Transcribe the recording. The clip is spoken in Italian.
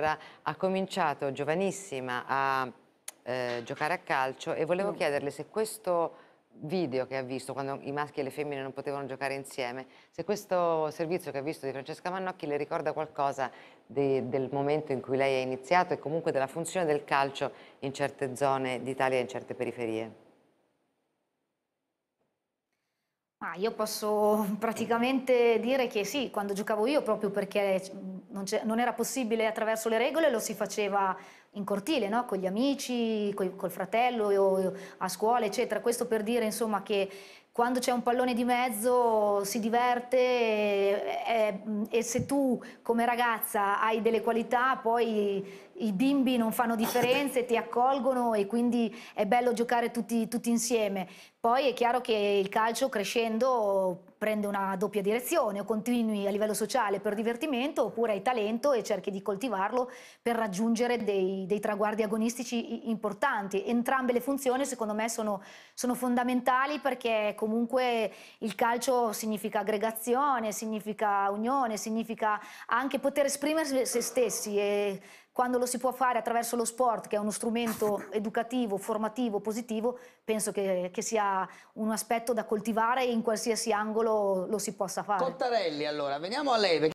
ha cominciato giovanissima a eh, giocare a calcio e volevo mm. chiederle se questo video che ha visto quando i maschi e le femmine non potevano giocare insieme, se questo servizio che ha visto di Francesca Mannocchi le ricorda qualcosa de, del momento in cui lei ha iniziato e comunque della funzione del calcio in certe zone d'Italia e in certe periferie. Ah, io posso praticamente dire che sì, quando giocavo io proprio perché non, non, era possibile attraverso le regole, lo si faceva in cortile, no? con gli amici, col, col fratello, a scuola, eccetera. Questo per dire insomma, che quando c'è un pallone di mezzo si diverte, e se tu come ragazza hai delle qualità, poi i bimbi non fanno differenze, ti accolgono e quindi è bello giocare tutti, tutti insieme. Poi è chiaro che il calcio crescendo prende una doppia direzione, o continui a livello sociale per divertimento oppure hai talento e cerchi di coltivarlo per raggiungere dei, dei traguardi agonistici importanti. Entrambe le funzioni secondo me sono, sono, fondamentali perché comunque il calcio significa aggregazione, significa comunione, significa anche poter esprimere se stessi e quando lo si può fare attraverso lo sport, che è uno strumento educativo, formativo, positivo, penso che, che, sia un aspetto da coltivare in qualsiasi angolo lo si possa fare. Cottarelli, allora, veniamo a lei. Perché...